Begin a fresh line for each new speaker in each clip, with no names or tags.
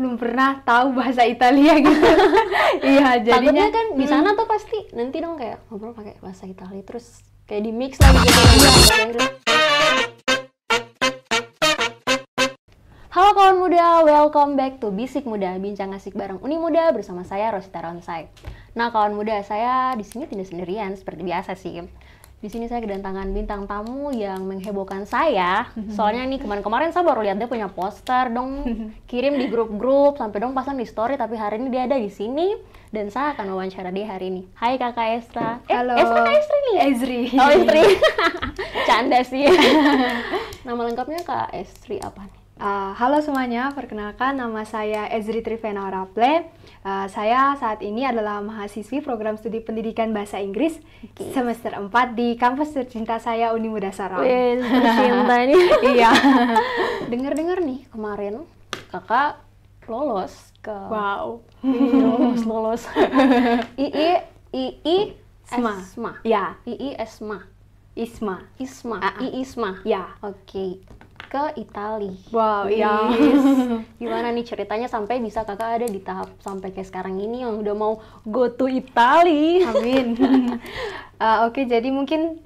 belum pernah tahu bahasa Italia gitu. iya, jadinya kan hmm. di sana hmm.
tuh pasti nanti dong kayak ngobrol pakai bahasa Italia terus kayak di mix lagi gitu. Halo kawan muda, welcome back to Bisik Muda, bincang asik bareng Uni Muda bersama saya Rosita Ronsai. Nah, kawan muda, saya di sini tidak sendirian seperti biasa sih di sini saya kedatangan bintang tamu yang menghebohkan saya. Soalnya nih kemarin-kemarin saya baru lihat dia punya poster dong kirim di grup-grup sampai dong pasang di story tapi hari ini dia ada di sini dan saya akan wawancara dia hari ini. Hai Kakak
Estra. Eh, Halo. Estra kan Estri Estra nih. Ya? Ezri. Oh, Estri. Canda sih. Nama lengkapnya Kak Estri apa nih? Uh, halo semuanya, perkenalkan nama saya Ezri Trivena Oraple. Uh, saya saat ini adalah mahasiswi program studi pendidikan bahasa Inggris okay. semester 4 di kampus tercinta saya Unimuda Sarawak. Wih, tercinta ini. iya. Dengar-dengar nih kemarin kakak
lolos ke Wow. Iya, lolos lolos. II II sma Esma. Ya, II Esma. Isma. Isma. Uh -uh. I Isma. Ya. Oke ke Italia. Wow, iya. Yes. Gimana nih ceritanya
sampai bisa kakak ada di tahap sampai kayak sekarang ini yang udah mau go to Itali? Amin. uh, Oke, okay, jadi mungkin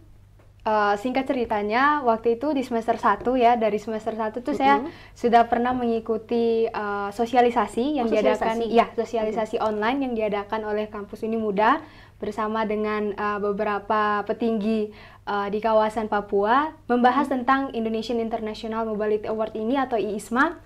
uh, singkat ceritanya waktu itu di semester 1 ya, dari semester 1 tuh uh -huh. saya sudah pernah mengikuti uh, sosialisasi yang oh, diadakan ya, sosialisasi iya, okay. online yang diadakan oleh kampus ini Muda bersama dengan uh, beberapa petinggi uh, di kawasan Papua membahas hmm. tentang Indonesian International Mobility Award ini atau IISMA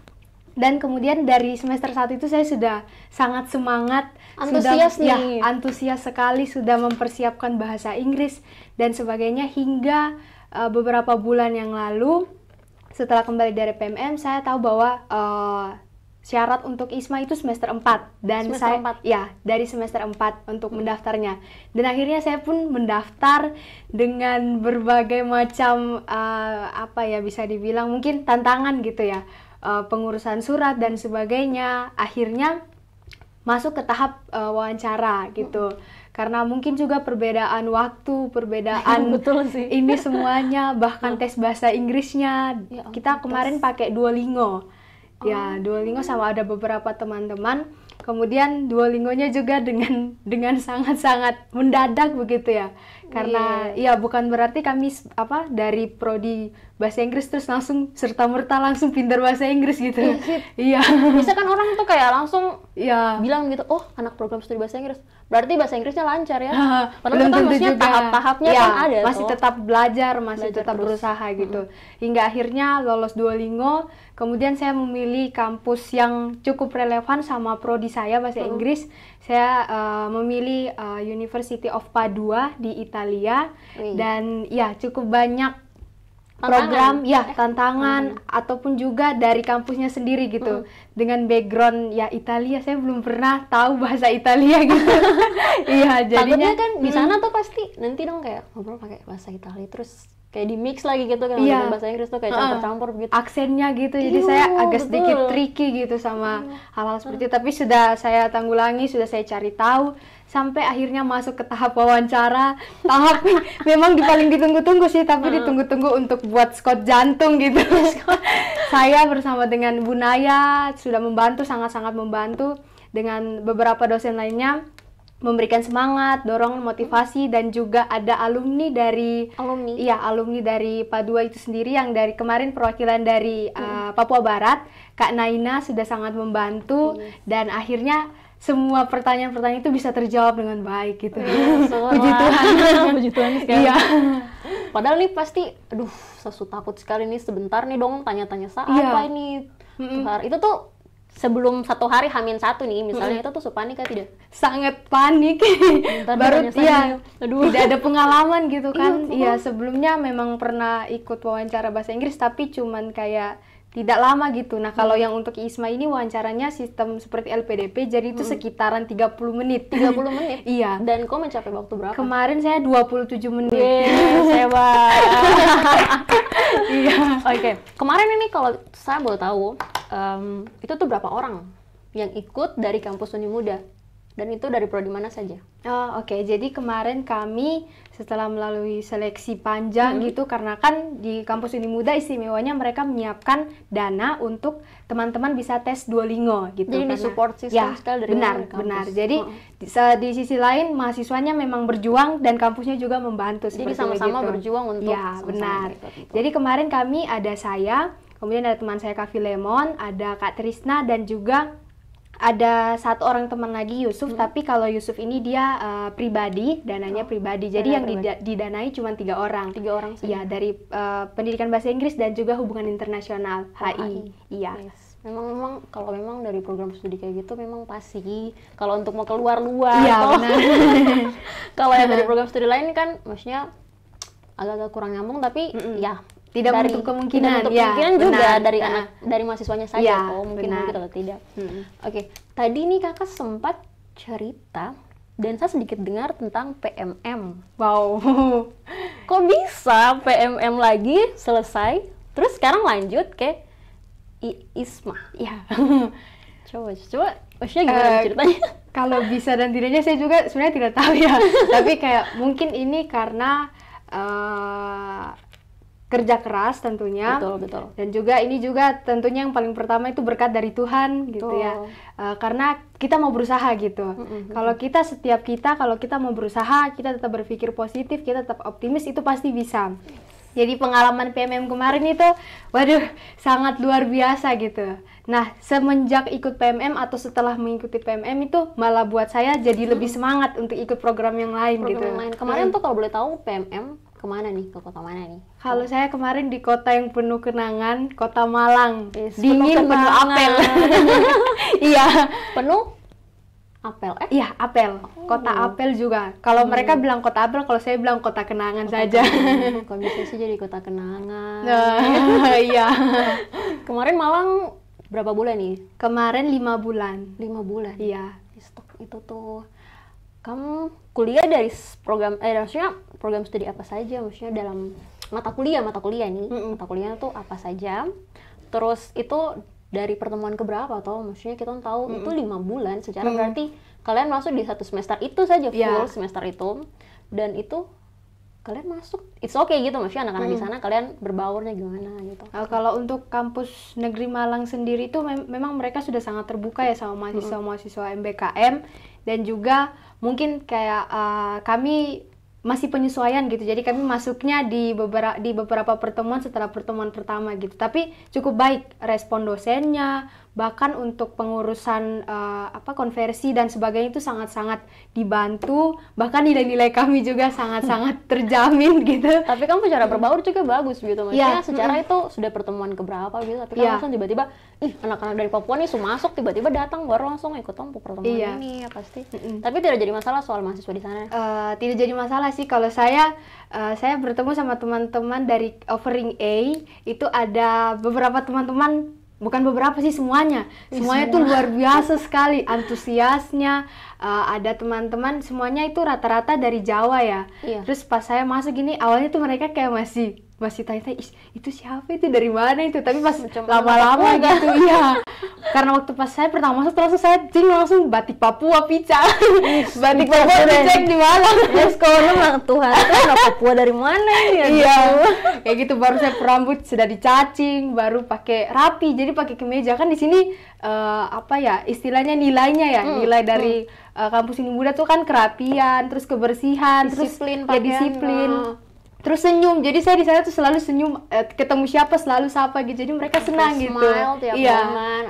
dan kemudian dari semester 1 itu saya sudah sangat semangat antusias sudah, ya, nih ya, antusias sekali sudah mempersiapkan bahasa Inggris dan sebagainya hingga uh, beberapa bulan yang lalu setelah kembali dari PMM saya tahu bahwa uh, syarat untuk ISMA itu semester 4 dan semester saya 4. ya dari semester 4 untuk mendaftarnya. Dan akhirnya saya pun mendaftar dengan berbagai macam uh, apa ya bisa dibilang mungkin tantangan gitu ya. Uh, pengurusan surat dan sebagainya. Akhirnya masuk ke tahap uh, wawancara gitu. Karena mungkin juga perbedaan waktu, perbedaan Betul sih. ini semuanya bahkan iya. tes bahasa Inggrisnya. Ya, kita kemarin pakai Duolingo Ya, oh. Ya, Duolingo sama ada beberapa teman-teman. Kemudian Duolingonya juga dengan dengan sangat-sangat mendadak begitu ya. Karena yeah. ya iya, bukan berarti kami apa dari prodi bahasa Inggris terus langsung serta merta langsung pintar bahasa Inggris gitu. Iya. iya. Bisa kan orang tuh kayak langsung ya yeah. bilang gitu, "Oh, anak program studi bahasa Inggris." Berarti bahasa Inggrisnya lancar ya. Padahal kan maksudnya tahap-tahapnya yeah. kan ada masih tuh. tetap belajar, masih belajar tetap terus. berusaha gitu. -hmm. Hingga akhirnya lolos Duolingo Kemudian saya memilih kampus yang cukup relevan sama prodi saya bahasa hmm. Inggris. Saya uh, memilih uh, University of Padua di Italia Wih. dan ya cukup banyak
program
ya eh. tantangan hmm. ataupun juga dari kampusnya sendiri gitu. Hmm. Dengan background ya Italia saya belum pernah tahu bahasa Italia gitu. Iya, jadinya Takutnya kan hmm. di sana
tuh pasti nanti dong kayak ngobrol pakai bahasa Italia terus kayak di mix lagi gitu kan iya. yeah. bahasa Inggris
tuh kayak campur-campur gitu aksennya gitu Iyuh, jadi iya, saya agak betul. sedikit tricky gitu sama iya. hal-hal seperti itu tapi sudah saya tanggulangi sudah saya cari tahu sampai akhirnya masuk ke tahap wawancara tahap memang di paling ditunggu-tunggu sih tapi ditunggu-tunggu untuk buat skot jantung gitu saya bersama dengan Bu Naya sudah membantu sangat-sangat membantu dengan beberapa dosen lainnya memberikan semangat, dorong, motivasi dan juga ada alumni dari alumni. Iya, alumni dari Padua itu sendiri yang dari kemarin perwakilan dari hmm. uh, Papua Barat, Kak Naina sudah sangat membantu hmm. dan akhirnya semua pertanyaan-pertanyaan itu bisa terjawab dengan baik gitu. Ya, puji Tuhan. puji Tuhan sekali. Iya. Padahal nih pasti aduh, sesu takut
sekali nih sebentar nih dong tanya-tanya saya apa ini. Mm -mm. Itu tuh sebelum satu
hari hamin satu nih misalnya -hmm. itu tuh sepanik kan tidak sangat panik baru iya Aduh. tidak ada pengalaman gitu iya, kan iya sebelumnya memang pernah ikut wawancara bahasa Inggris tapi cuman kayak tidak lama gitu. Nah, kalau hmm. yang untuk Isma ini wawancaranya sistem seperti LPDP jadi itu hmm. sekitaran 30 menit. 30 menit. iya. Dan kau mencapai waktu berapa? Kemarin saya 27 menit. saya sewa.
iya. Oke. Okay. Kemarin ini kalau saya boleh tahu, um, itu tuh berapa orang
yang ikut dari kampus Uni Muda dan itu dari prodi mana saja? Oh, oke. Okay. Jadi kemarin kami setelah melalui seleksi panjang hmm. gitu karena kan di kampus Uni Muda istimewanya mereka menyiapkan dana untuk teman-teman bisa tes dua Duolingo gitu. Jadi karena, support ya, system ya, sekali dari benar, kampus. benar. Hmm. Jadi oh. di, di sisi lain mahasiswanya memang berjuang dan kampusnya juga membantu Jadi sama-sama gitu. berjuang untuk Ya, sama -sama benar. Gitu, gitu. Jadi kemarin kami ada saya Kemudian ada teman saya Kavi Lemon, ada Kak Trisna dan juga ada satu orang teman lagi Yusuf, hmm. tapi kalau Yusuf ini dia uh, pribadi, dananya oh, pribadi. Jadi yang pribadi. didanai cuma tiga orang. Tiga orang saja. Iya, dari uh, pendidikan bahasa Inggris dan juga hubungan internasional oh, HI. Iya. Yes
memang memang kalau memang dari program studi kayak gitu memang pasti kalau untuk mau keluar luar Iya kalau yang dari program studi lain kan maksudnya agak-agak kurang nyambung tapi mm -mm. ya tidak dari, menutup kemungkinan tidak menutup ya, kemungkinan benar, juga benar, dari anak dari mahasiswanya saja ya, kok mungkin benar. atau gitu tidak hmm. oke okay. tadi ini kakak sempat cerita dan saya sedikit dengar tentang PMM wow kok bisa PMM lagi selesai terus sekarang lanjut ke I Isma ya
coba coba maksudnya gimana uh, ceritanya kalau bisa dan tidaknya saya juga sebenarnya tidak tahu ya tapi kayak mungkin ini karena uh, kerja keras tentunya betul betul dan juga ini juga tentunya yang paling pertama itu berkat dari Tuhan gitu ya uh, karena kita mau berusaha gitu mm-hmm. kalau kita setiap kita kalau kita mau berusaha kita tetap berpikir positif kita tetap optimis itu pasti bisa jadi pengalaman PMM kemarin itu, waduh, sangat luar biasa gitu. Nah, semenjak ikut PMM atau setelah mengikuti PMM itu malah buat saya jadi hmm. lebih semangat untuk ikut program yang lain program gitu. Yang lain. Kemarin hmm. tuh kalau boleh tahu PMM kemana nih, ke kota mana nih? Kalau saya kemarin di kota yang penuh kenangan, kota Malang. Yes, Dingin penuh, penuh apel. iya. penuh apel eh? Iya, apel. Oh. Kota apel juga. Kalau hmm. mereka bilang kota apel, kalau saya bilang kota kenangan kota saja. Komisi bisa sih jadi kota kenangan. Nah, iya. Kemarin Malang berapa bulan nih? Kemarin lima
bulan. Lima bulan. Iya. Stok itu tuh kamu kuliah dari program eh maksudnya program studi apa saja maksudnya dalam mata kuliah mata kuliah nih mm -mm. mata kuliah tuh apa saja terus itu dari pertemuan keberapa berapa atau maksudnya kita kan tahu mm -mm. itu lima bulan secara mm -mm. berarti kalian masuk di satu semester itu saja full yeah. semester itu
dan itu kalian masuk it's okay gitu maksudnya anak-anak hmm. di sana kalian berbaurnya gimana gitu nah, kalau untuk kampus negeri Malang sendiri itu mem memang mereka sudah sangat terbuka ya sama mahasiswa-mahasiswa MBKM dan juga mungkin kayak uh, kami masih penyesuaian gitu. Jadi kami masuknya di beberapa di beberapa pertemuan setelah pertemuan pertama gitu. Tapi cukup baik respon dosennya, bahkan untuk pengurusan uh, apa konversi dan sebagainya itu sangat-sangat dibantu bahkan nilai-nilai kami juga sangat-sangat terjamin gitu tapi kamu secara berbaur juga bagus gitu iya, maksudnya ya. secara
itu sudah pertemuan keberapa gitu tapi kan langsung tiba-tiba ih anak-anak dari Papua nih masuk tiba-tiba datang baru langsung ikut tempuh pertemuan ya.
ini ya pasti mm -hmm.
tapi tidak jadi masalah soal mahasiswa di sana
uh, tidak jadi masalah sih kalau saya uh, saya bertemu sama teman-teman dari offering A itu ada beberapa teman-teman bukan beberapa sih semuanya iya, semuanya Semua. tuh luar biasa sekali antusiasnya uh, ada teman-teman semuanya itu rata-rata dari Jawa ya iya. terus pas saya masuk gini awalnya tuh mereka kayak masih masih tanya-tanya itu siapa itu dari mana itu tapi pas lama-lama gitu ya karena waktu pas saya pertama masuk langsung saya jeng langsung batik Papua pica batik Papua pica di mana terus ya, kalau lu bilang Tuhan Tuhan Papua dari mana ya iya kayak gitu baru saya perambut sudah dicacing baru pakai rapi jadi pakai kemeja kan di sini uh, apa ya istilahnya nilainya ya hmm. nilai dari hmm. uh, kampus ini muda tuh kan kerapian terus kebersihan disiplin terus ya disiplin oh terus senyum jadi saya di sana tuh selalu senyum eh, ketemu siapa selalu sapa gitu jadi mereka senang gitu. smile, gitu tiap iya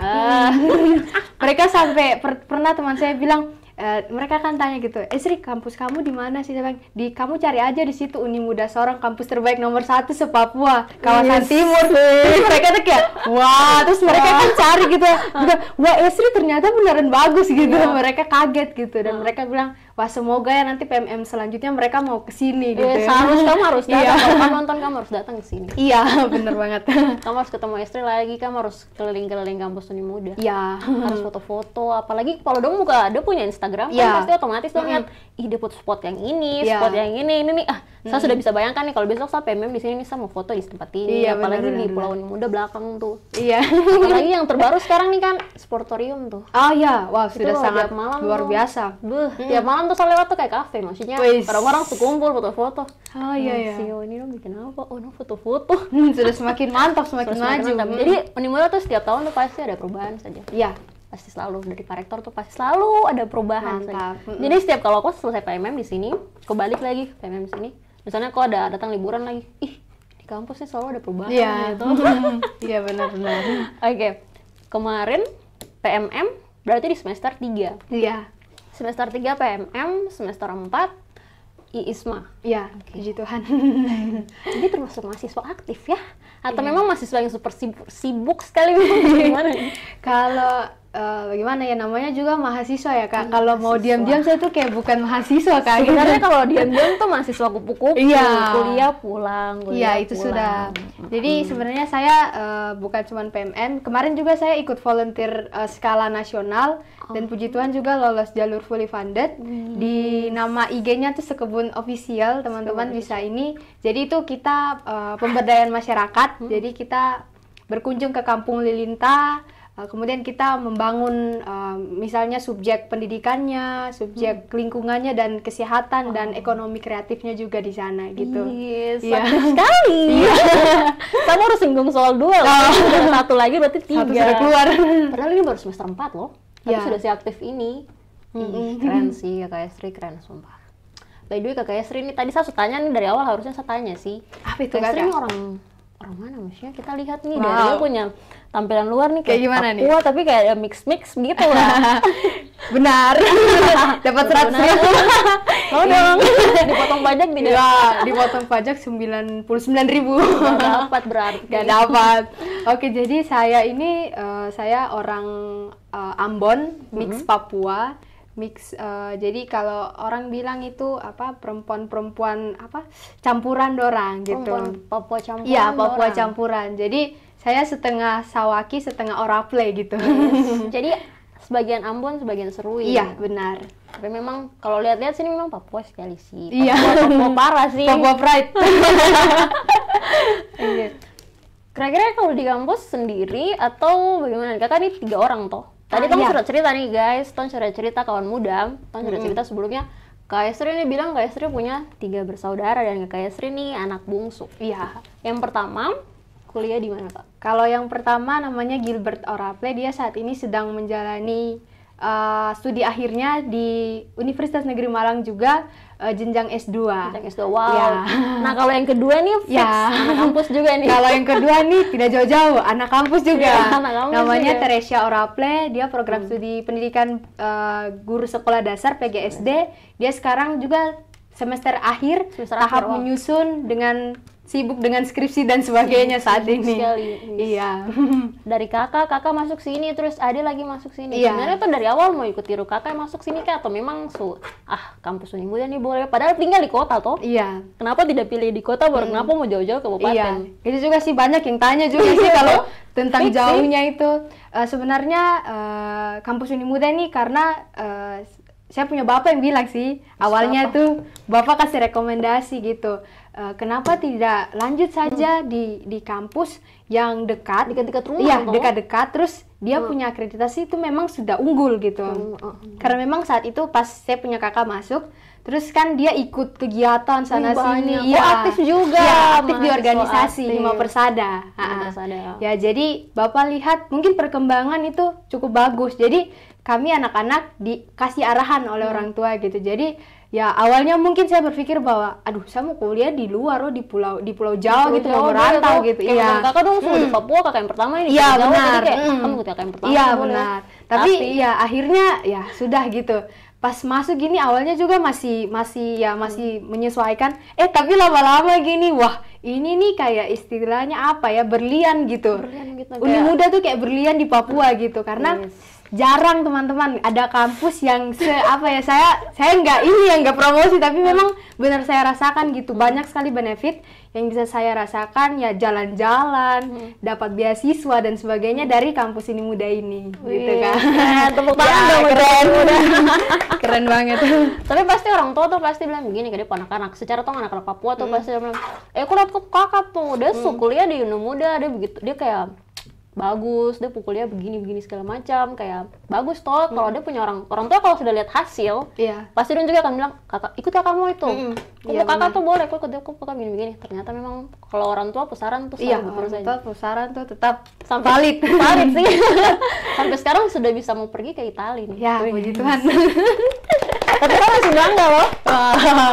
Uh. mereka sampai per pernah teman saya bilang Uh, mereka akan tanya gitu, eh kampus kamu di mana sih? Saya di kamu cari aja di situ Uni Muda Sorong kampus terbaik nomor satu se Papua kawasan yes. timur. Terus mereka tuh kayak, wah, terus mereka kan cari gitu, wah Esri eh, ternyata beneran bagus gitu. Yeah. Mereka kaget gitu dan uh. mereka bilang, wah semoga ya nanti PMM selanjutnya mereka mau ke sini eh, gitu. Eh, ya. Harus kamu harus datang. Iya. Kalau kamu nonton
kamu harus datang ke sini. Iya, bener
banget. kamu
harus ketemu istri lagi, kamu harus keliling-keliling kampus Uni muda. Iya. Harus foto-foto, apalagi kalau dong muka ada punya Instagram ya. kan iya. pasti otomatis dong lihat ih dia spot yang ini, ya. spot yang ini, ini nih. Ah, saya sudah bisa bayangkan nih kalau besok saya PMM di sini nih saya mau foto di tempat ini, iya, apalagi bener, di bener. Pulau Muda belakang tuh. Iya. apalagi yang terbaru sekarang nih kan Sportorium tuh. Oh iya, wow sudah sangat malam luar biasa. Buh, hmm. tiap malam jalan tuh lewat tuh kayak kafe maksudnya orang-orang tuh kumpul foto-foto oh iya nah, iya CEO ini dong bikin apa oh no foto-foto
hmm, sudah semakin mantap semakin, semakin maju mantap. Hmm. jadi
Unimura tuh setiap tahun tuh pasti ada perubahan saja iya pasti selalu dari Pak Rektor tuh pasti selalu ada perubahan mantap. Saja. Hmm. jadi setiap kalau aku selesai PMM di sini aku balik lagi PMM di sini misalnya kok ada datang liburan lagi ih di kampus
sih selalu ada perubahan iya gitu. iya benar-benar oke
okay. kemarin PMM berarti di semester 3 iya semester 3 PMM, semester 4 IISMA. Ya, okay. puji
Tuhan.
Jadi termasuk mahasiswa aktif ya? Atau yeah.
memang mahasiswa yang super sibuk, sibuk sekali gimana? Kalau Eh, bagaimana ya namanya juga mahasiswa ya kak. Iya, kalau mau diam-diam saya tuh kayak bukan mahasiswa kak. Sebenarnya kalau diam-diam
tuh mahasiswa kupu-kupu. Iya. Kuliah
pulang. Iya itu pulang. sudah. Jadi hmm. sebenarnya saya uh, bukan cuma PMN. Kemarin juga saya ikut volunteer uh, skala nasional oh. dan puji oh. Tuhan juga lolos jalur fully funded. Hmm. Di nama IG-nya tuh sekebun official teman-teman bisa ini. Jadi itu kita uh, pemberdayaan masyarakat. Hmm. Jadi kita berkunjung ke kampung Lilinta Eh, kemudian kita membangun uh, misalnya subjek pendidikannya, subjek hmm. lingkungannya dan kesehatan oh. dan ekonomi kreatifnya juga di sana gitu. Yes, iya, sekali. Iya. Kamu harus
singgung soal dua loh.
Oh. Satu lagi berarti tiga. Satu sudah keluar.
Padahal ini baru semester empat loh. Tapi ya. sudah aktif ini. Hmm. keren sih kak Estri, keren sumpah. By the way kak Estri ini tadi saya tanya nih dari awal harusnya saya tanya sih. Apa itu Kak? Estri ini orang orang mana maksudnya kita lihat nih wow. dia punya tampilan luar nih kayak, kayak gimana nih? Wah tapi kayak ya mix mix gitu lah.
Benar. Dapat seratus ribu.
Mau dong. Iya. dipotong pajak tidak? Ya, dipotong
pajak sembilan puluh sembilan ribu. Gak dapat berarti. Gak dapat. Oke jadi saya ini uh, saya orang uh, Ambon mix mm -hmm. Papua mix uh, jadi kalau orang bilang itu apa perempuan-perempuan apa campuran dorang gitu perempuan Papua campuran ya Papua dorang. campuran jadi saya setengah Sawaki setengah play gitu yes. jadi sebagian Ambon sebagian Serui iya benar tapi memang kalau lihat-lihat sini memang Papua
sekali sih iya. Papua, iya. Papua parah sih Papua pride iya. kira-kira kalau di kampus sendiri atau bagaimana kakak ini tiga orang toh Tadi ah, Tom iya. sudah cerita nih guys, Tom sudah cerita kawan muda, Tom sudah -hmm. cerita sebelumnya Kak Esri ini bilang Kak Esri punya
tiga bersaudara dan Kak Esri ini anak bungsu. Iya. Yang pertama kuliah di mana kak? Kalau yang pertama namanya Gilbert Oraple, dia saat ini sedang menjalani uh, studi akhirnya di Universitas Negeri Malang juga uh, jenjang S2. Jenjang S2. Wow. Ya. Nah, kalau yang kedua nih fix ya. anak kampus juga nih. kalau yang kedua nih tidak jauh-jauh, anak kampus juga. Ya, anak kampus Namanya juga. Teresia Oraple, dia program hmm. studi pendidikan uh, guru sekolah dasar PGSD. Dia sekarang juga semester akhir semester tahap akhir, menyusun dengan sibuk dengan skripsi dan sebagainya iya, sibuk, saat ini. Sekali, iya.
iya. dari kakak, kakak masuk sini terus Ade lagi masuk sini. Iya. Sebenarnya tuh dari awal mau ikut tiru kakak masuk sini kah atau memang su ah kampus Uniguda ya nih boleh padahal tinggal di kota toh. Iya. Kenapa tidak pilih di kota baru hmm. kenapa mau jauh-jauh ke kabupaten? Iya. Itu juga sih banyak yang tanya juga sih kalau tentang Fiksi. jauhnya
itu. Uh, sebenarnya uh, kampus Unimuda ini karena uh, saya punya bapak yang bilang sih Terus awalnya apa? tuh bapak kasih rekomendasi gitu e, kenapa tidak lanjut saja hmm. di di kampus yang dekat dekat-dekat rumah iya dekat-dekat terus dia hmm. punya akreditasi itu memang sudah unggul gitu hmm, hmm, hmm. karena memang saat itu pas saya punya kakak masuk terus kan dia ikut kegiatan sana sini ya oh, aktif juga ya aktif di organisasi aktif. Hima Persada Hima Persada ya jadi bapak lihat mungkin perkembangan itu cukup bagus jadi kami anak-anak dikasih arahan oleh hmm. orang tua gitu. Jadi ya awalnya mungkin saya berpikir bahwa aduh saya mau kuliah di luar loh di pulau di pulau Jawa di pulau gitu mau merantau ya, gitu iya kakak dong oh, mm. di hmm.
Papua kakak yang pertama ini iya benar hmm. kamu kakak yang pertama iya benar tapi, tapi ya
akhirnya ya sudah gitu pas masuk gini awalnya juga masih masih ya hmm. masih menyesuaikan eh tapi lama-lama gini wah ini nih kayak istilahnya apa ya berlian gitu berlian
gitu, kayak... Muda
tuh kayak berlian di Papua gitu karena yes jarang teman-teman ada kampus yang se apa ya saya saya nggak ini yang nggak promosi tapi nah. memang benar saya rasakan gitu hmm. banyak sekali benefit yang bisa saya rasakan ya jalan-jalan hmm. dapat beasiswa dan sebagainya dari kampus ini muda ini gitu Wih. gitu kan tepuk tangan ya, dong keren keren banget tapi pasti orang tua tuh pasti bilang begini ke
anak-anak secara tuh anak-anak Papua tuh hmm. pasti bilang eh aku lihat kakak tuh udah hmm. kuliah di Uno Muda dia begitu dia kayak bagus dia pukulnya begini begini segala macam kayak bagus toh kalau hmm. dia punya orang orang tua kalau sudah lihat hasil yeah. pasti dia juga akan bilang kakak ikut kakakmu itu mm -hmm. yeah, kakak bener. tuh boleh kok dia kok kakak begini begini ternyata memang kalau orang tua pusaran tuh iya yeah, orang tua pusaran tuh tetap sampai, valid valid sih sampai sekarang sudah bisa mau pergi ke Italia nih ya yeah, puji Tuhan tapi kan masih bangga loh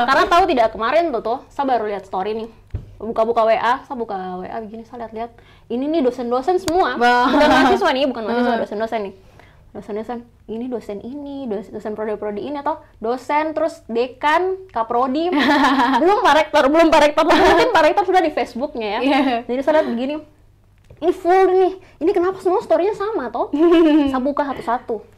karena tahu tidak kemarin tuh tuh saya baru lihat story nih buka-buka WA saya buka WA begini saya lihat-lihat ini nih dosen-dosen semua bukan mahasiswa nih bukan mahasiswa dosen-dosen nih dosen-dosen ini dosen ini dosen, dosen prodi-prodi ini atau dosen terus dekan kaprodi belum pak rektor belum pak rektor mungkin pak rektor sudah di Facebooknya ya yeah. jadi saya lihat begini ini full nih ini kenapa semua storynya sama toh saya buka satu-satu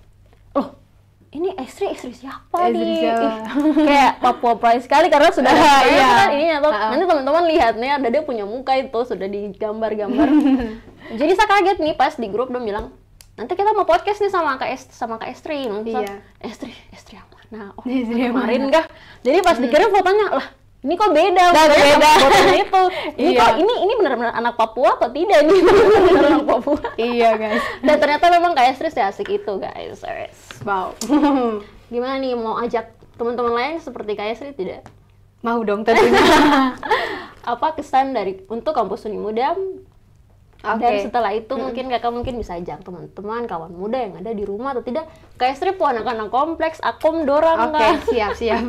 ini istri istri siapa istri nih siapa? kayak
Papua Pride sekali karena sudah iya. kan ini atau uh-uh. nanti teman-teman lihat nih ada dia punya muka itu sudah digambar-gambar jadi saya kaget nih pas di grup dia bilang nanti kita mau podcast nih sama kak Est sama kak Estri iya. Estri Estri yang mana oh kemarin kah jadi pas hmm. dikirim fotonya lah ini kok beda nah, beda sama itu ini iya. kok ini ini benar-benar anak Papua atau tidak nih benar-benar anak Papua iya guys dan ternyata memang kayak ya asik itu guys wow gimana nih mau ajak teman-teman lain seperti kayak Sri tidak mau dong tentunya apa kesan dari untuk kampus Uni Muda okay. dan setelah itu hmm. mungkin kakak mungkin bisa ajak teman-teman kawan muda yang ada di rumah atau tidak
kayak strip anak-anak kompleks akom dorang okay, siap siap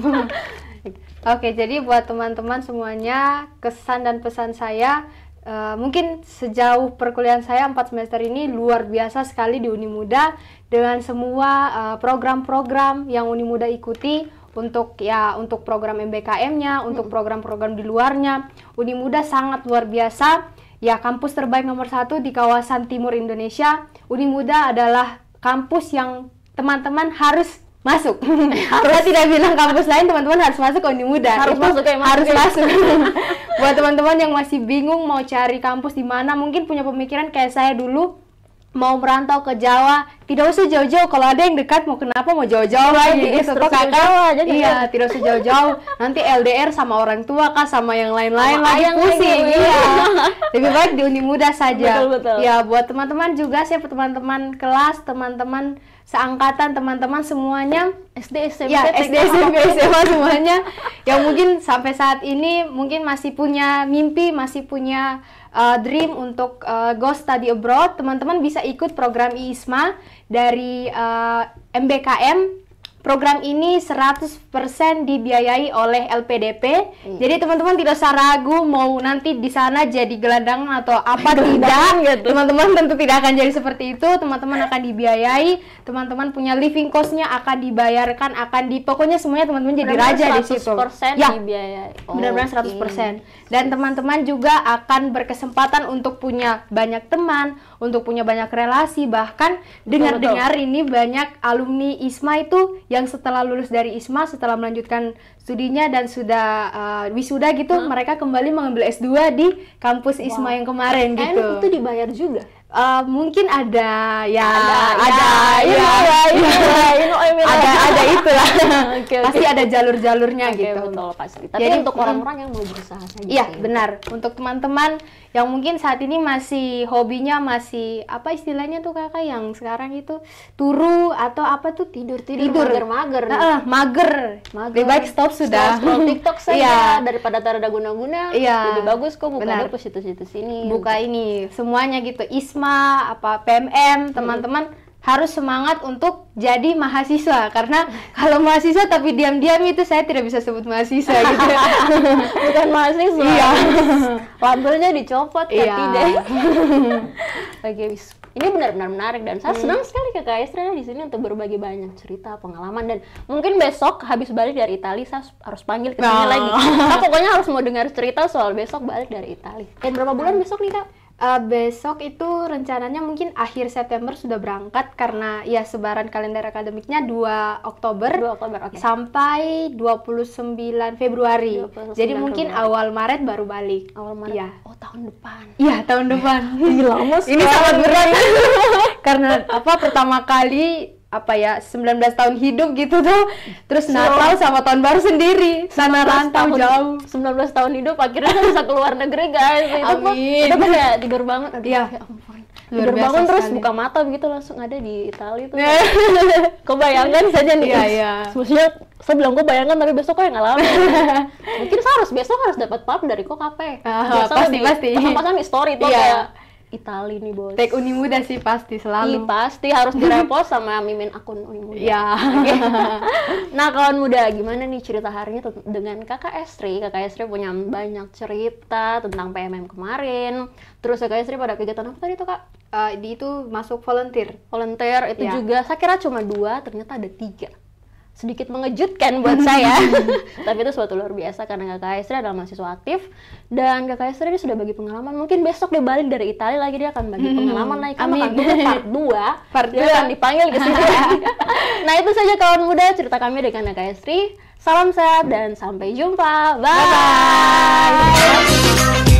Oke, jadi buat teman-teman semuanya, kesan dan pesan saya Uh, mungkin sejauh perkuliahan saya 4 semester ini luar biasa sekali di Uni Muda dengan semua eh, program-program uh, yang Uni Muda ikuti untuk ya untuk program MBKM-nya, untuk hmm. program-program di luarnya. Uni Muda sangat luar biasa. Ya kampus terbaik nomor satu di kawasan timur Indonesia. Uni Muda adalah kampus yang teman-teman harus masuk. Saya tidak bilang kampus lain, teman-teman harus masuk Uni Muda. Harus Itu masuk, ya, harus masuk. Buat teman-teman yang masih bingung mau cari kampus di mana, mungkin punya pemikiran kayak saya dulu mau merantau ke Jawa tidak usah jauh-jauh kalau ada yang dekat mau kenapa mau jauh-jauh iya, lagi iya, gitu toh kakak iya tidak usah jauh-jauh nanti LDR sama orang tua kah sama yang lain-lain lagi pusing lain iya lebih baik di Uni Muda saja betul, betul. ya buat teman-teman juga siapa teman-teman kelas teman-teman seangkatan teman-teman semuanya SD SMP ya, SD SMP SMA semuanya yang mungkin sampai saat ini mungkin masih punya mimpi masih punya uh, dream untuk uh, go study abroad teman-teman bisa ikut program IISMA dari uh, eh, MBKM Program ini 100% dibiayai oleh LPDP. Iya. Hmm. Jadi teman-teman tidak usah ragu mau nanti di sana jadi gelandang atau apa tidak. teman gitu. Teman-teman tentu tidak akan jadi seperti itu. Teman-teman akan dibiayai, teman-teman punya living cost-nya akan dibayarkan, akan di pokoknya semuanya teman-teman jadi raja di situ. 100% ya. dibiayai. Oh, Benar-benar 100%. Okay. Dan teman-teman juga akan berkesempatan untuk punya banyak teman, untuk punya banyak relasi bahkan dengar-dengar ini banyak alumni ISMA itu yang setelah lulus dari ISMA setelah melanjutkan studinya dan sudah uh, wisuda gitu huh? mereka kembali mengambil S2 di kampus ISMA wow. yang kemarin gitu. Dan itu dibayar juga. Uh, mungkin ada ya ada ya, ada ya, iya. ya, ya, ya, ya, ada ada itulah okay, pasti ada jalur-jalurnya okay, gitu betul pasti tapi Jadi, untuk orang-orang
yang mau berusaha saja iya
gitu. benar untuk teman-teman yang mungkin saat ini masih hobinya masih apa istilahnya tuh kakak yang sekarang itu turu atau apa tuh tidur tidur, tidur. mager mager nah, uh, mager mager lebih baik stop sudah stop, TikTok saja iya. daripada tarada guna-guna iya. lebih bagus kok buka dulu situs-situs
ini buka
ini semuanya gitu isma Risma, apa PMM, teman-teman hmm. harus semangat untuk jadi mahasiswa karena kalau mahasiswa tapi diam-diam itu saya tidak bisa sebut mahasiswa gitu. Bukan mahasiswa. Iya. Labelnya dicopot ya, iya. deh
Oke, ini benar-benar menarik dan saya hmm. senang sekali kakak Estra di sini untuk berbagi banyak cerita pengalaman dan mungkin besok habis balik dari Italia saya harus panggil ke sini nah. lagi. Saya
pokoknya harus mau dengar cerita soal besok balik dari Italia. Dan berapa bulan hmm. besok nih kak? uh, besok itu rencananya mungkin akhir September sudah berangkat karena ya sebaran kalender akademiknya 2 Oktober, 2 Oktober okay. sampai 29 Februari. 29 Jadi mungkin Februari. awal Maret baru balik. Awal Maret. Ya. Oh, tahun depan. Iya, tahun depan. Gila, Ini sangat berat. karena apa pertama kali apa ya 19 tahun hidup gitu tuh terus so, Natal sama tahun baru sendiri sana rantau tahun, jauh
19 tahun hidup akhirnya kan bisa keluar negeri guys itu Amin. Kok, itu kayak tidur banget aduh iya. yeah. ya terus buka mata begitu langsung ada di Itali tuh. Kebayangkan Kau bayangkan saja nih. Iya, iya. Maksudnya saya bilang gue bayangkan tapi besok kok yang ngalamin. Mungkin saya harus besok harus dapat pub dari kok kafe. Uh, ah, pasti lebih, pasti. Pasang-pasang story tuh yeah. kayak Itali nih bos. Take Muda sih pasti selalu. Ih, iya, pasti harus direpost sama mimin akun unimu
Iya. Okay.
nah kawan muda gimana nih cerita harinya ini dengan kakak Estri? Kakak Estri punya banyak cerita tentang PMM kemarin. Terus kakak Estri pada kegiatan apa tadi tuh kak? Uh, di itu masuk volunteer. Volunteer itu ya. juga saya kira cuma dua ternyata ada tiga sedikit mengejutkan buat saya. Tapi itu suatu luar biasa karena Kakak Esri adalah mahasiswa aktif dan Kakak Esri ini sudah bagi pengalaman. Mungkin besok dia balik dari Italia lagi dia akan bagi pengalaman lagi karena Amin. Kakak part 2. Part 2 dia akan dipanggil ke gitu. sini. nah, itu saja kawan muda cerita kami dengan Kakak Esri. Salam sehat dan sampai jumpa. Bye.
Bye, -bye.